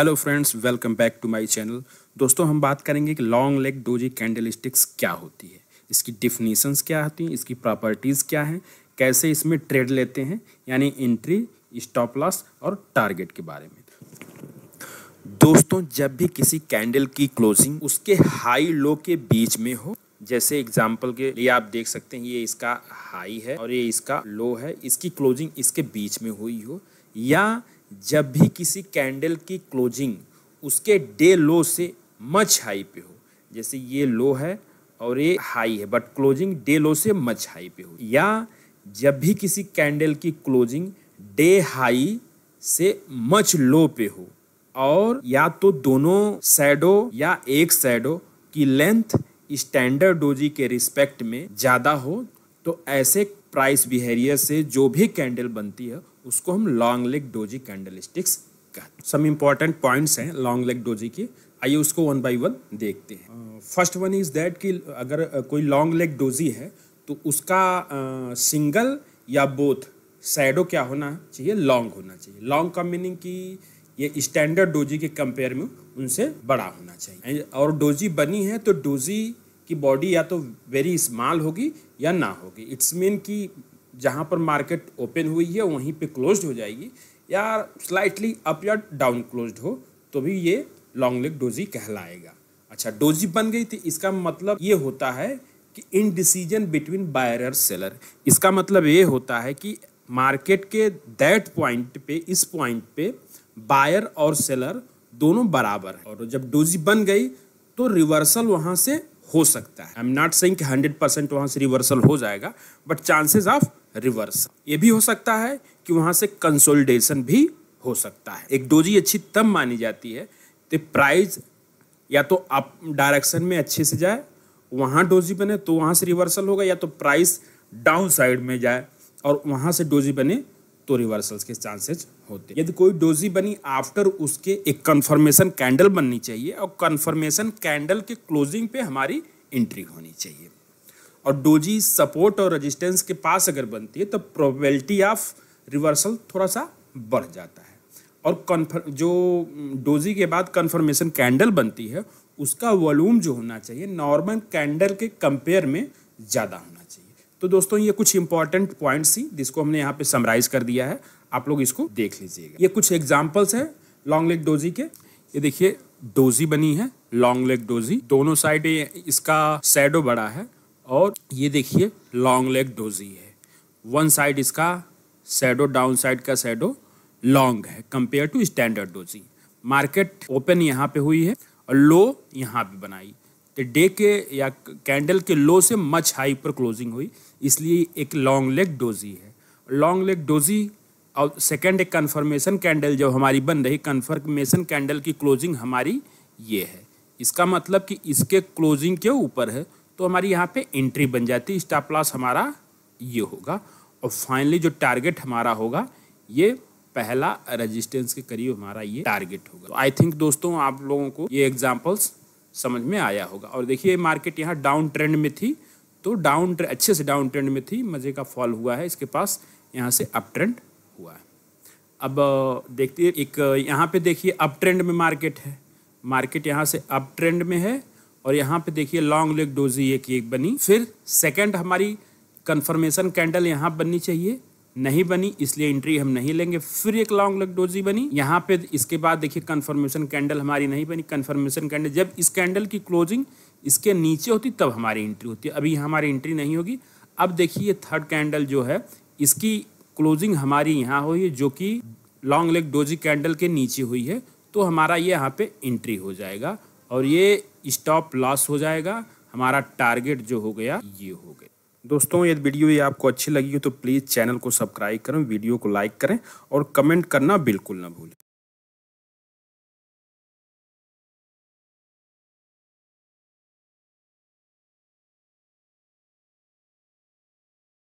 hello friends welcome back to my channel दोस्तों हम बात करेंगे कि long leg doji candlesticks क्या होती है इसकी डिफिनीसन्स क्या होती हैं इसकी प्रॉपर्टीज़ क्या हैं कैसे इसमें ट्रेड लेते हैं यानी एंट्री स्टॉप लॉस और टारगेट के बारे में दोस्तों जब भी किसी कैंडल की क्लोजिंग उसके हाई लो के बीच में हो जैसे एग्जाम्पल के लिए आप देख सकते हैं ये इसका हाई है और ये इसका लो है इसकी क्लोजिंग इसके बीच में हुई हो या जब भी किसी कैंडल की क्लोजिंग उसके डे लो से मच हाई पे हो जैसे ये लो है और ये हाई है बट क्लोजिंग डे लो से मच हाई पे हो या जब भी किसी कैंडल की क्लोजिंग डे हाई से मच लो पे हो और या तो दोनों सैडो या एक सैडो की लेंथ स्टैंडर्ड डोजी के रिस्पेक्ट में ज़्यादा हो तो ऐसे प्राइस बिहेवियर से जो भी कैंडल बनती है उसको हम long leg doji candlesticks कहते सम इम्पॉर्टेंट पॉइंट्स हैं लॉन्ग लेग डोजी के आइए उसको वन बाई वन देखते हैं फर्स्ट वन इज़ दैट कि अगर uh, कोई लॉन्ग लेग डोजी है तो उसका सिंगल uh, या बोथ साइडो क्या होना चाहिए लॉन्ग होना चाहिए लॉन्ग का मीनिंग कि ये स्टैंडर्ड डोजी के कंपेयर में उनसे बड़ा होना चाहिए और डोजी बनी है तो डोजी की बॉडी या तो वेरी स्मॉल होगी या ना होगी इट्स मीन कि जहाँ पर मार्केट ओपन हुई है वहीं पे क्लोज हो जाएगी या स्लाइटली अप या डाउन क्लोज हो तो भी ये लॉन्ग लेग डोजी कहलाएगा अच्छा डोजी बन गई थी इसका मतलब ये होता है कि इन डिसीजन बिटवीन बायर और सेलर इसका मतलब ये होता है कि मार्केट के दैट पॉइंट पे इस पॉइंट पे बायर और सेलर दोनों बराबर है और जब डोजी बन गई तो रिवर्सल वहाँ से हो सकता है आई एम नॉट सेइंग कि हंड्रेड परसेंट वहाँ से रिवर्सल हो जाएगा बट चांसेस ऑफ रिवर्स ये भी हो सकता है कि वहाँ से कंसोलिडेशन भी हो सकता है एक डोजी अच्छी तब मानी जाती है तो प्राइस या तो आप डायरेक्शन में अच्छे से जाए वहाँ डोजी बने तो वहाँ से रिवर्सल होगा या तो प्राइस डाउन साइड में जाए और वहाँ से डोजी बने तो रिवर्सल्स के चांसेज होते यदि कोई डोजी बनी आफ्टर उसके एक कन्फर्मेशन कैंडल बननी चाहिए और कन्फर्मेशन कैंडल के क्लोजिंग पे हमारी एंट्री होनी चाहिए और डोजी सपोर्ट और रजिस्टेंस के पास अगर बनती है तो प्रोबेबिलिटी ऑफ रिवर्सल थोड़ा सा बढ़ जाता है और कन्फर जो डोजी के बाद कन्फर्मेशन कैंडल बनती है उसका वॉल्यूम जो होना चाहिए नॉर्मल कैंडल के कंपेयर में ज़्यादा होना चाहिए तो दोस्तों ये कुछ इंपॉर्टेंट पॉइंट्स थी जिसको हमने यहाँ पे समराइज कर दिया है आप लोग इसको देख लीजिएगा ये कुछ एग्जाम्पल्स हैं लॉन्ग लेग डोजी के ये देखिए डोजी बनी है लॉन्ग लेग डोजी दोनों साइड इसका शेडो बड़ा है और ये देखिए लॉन्ग लेग डोजी है वन साइड इसका सैडो डाउन साइड का सैडो लॉन्ग है compare to standard doji market open यहाँ पे हुई है और लो यहाँ पे बनाई तो डे के या कैंडल के लो से मच हाई पर क्लोजिंग हुई इसलिए एक लॉन्ग लेग डोजी है लॉन्ग लेग डोजी और सेकेंड एक कन्फर्मेशन कैंडल जब हमारी बन रही कन्फर्मेशन कैंडल की क्लोजिंग हमारी ये है इसका मतलब कि इसके क्लोजिंग के ऊपर है तो हमारी यहाँ पे एंट्री बन जाती है स्टॉप लॉस हमारा ये होगा और फाइनली जो टारगेट हमारा होगा ये पहला रेजिस्टेंस के करीब हमारा ये टारगेट होगा तो आई थिंक दोस्तों आप लोगों को ये एग्जाम्पल्स समझ में आया होगा और देखिए मार्केट यहाँ डाउन ट्रेंड में थी तो डाउन अच्छे से डाउन ट्रेंड में थी मज़े का फॉल हुआ है इसके पास यहाँ से अप ट्रेंड हुआ है अब देखते एक यहाँ पे देखिए अप ट्रेंड में मार्केट है मार्केट यहाँ से अप ट्रेंड में है और यहाँ पे देखिए लॉन्ग लेग डोजी एक एक बनी फिर सेकंड हमारी कन्फर्मेशन कैंडल यहाँ बननी चाहिए नहीं बनी इसलिए एंट्री हम नहीं लेंगे फिर एक लॉन्ग लेग डोजी बनी यहाँ पे इसके बाद देखिए कन्फर्मेशन कैंडल हमारी नहीं बनी कन्फर्मेशन कैंडल जब इस कैंडल की क्लोजिंग इसके नीचे होती तब हमारी एंट्री होती है अभी हमारी एंट्री नहीं होगी अब देखिए थर्ड कैंडल जो है इसकी क्लोजिंग हमारी यहाँ हुई है जो कि लॉन्ग लेग डोजी कैंडल के नीचे हुई है तो हमारा ये यहाँ पे एंट्री हो जाएगा और ये स्टॉप लॉस हो जाएगा हमारा टारगेट जो हो गया ये हो गया दोस्तों यदि वीडियो ये आपको अच्छी लगी हो तो प्लीज़ चैनल को सब्सक्राइब करें वीडियो को लाइक करें और कमेंट करना बिल्कुल ना भूलें